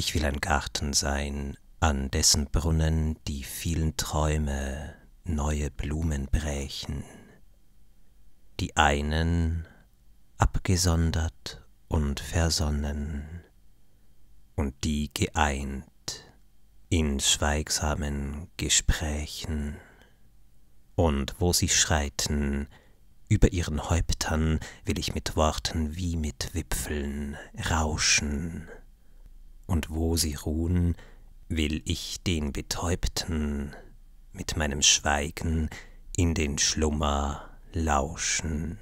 Ich will ein Garten sein, an dessen Brunnen die vielen Träume neue Blumen brächen. Die einen abgesondert und versonnen und die geeint in schweigsamen Gesprächen. Und wo sie schreiten, über ihren Häuptern will ich mit Worten wie mit Wipfeln rauschen und wo sie ruhen, will ich den Betäubten mit meinem Schweigen in den Schlummer lauschen.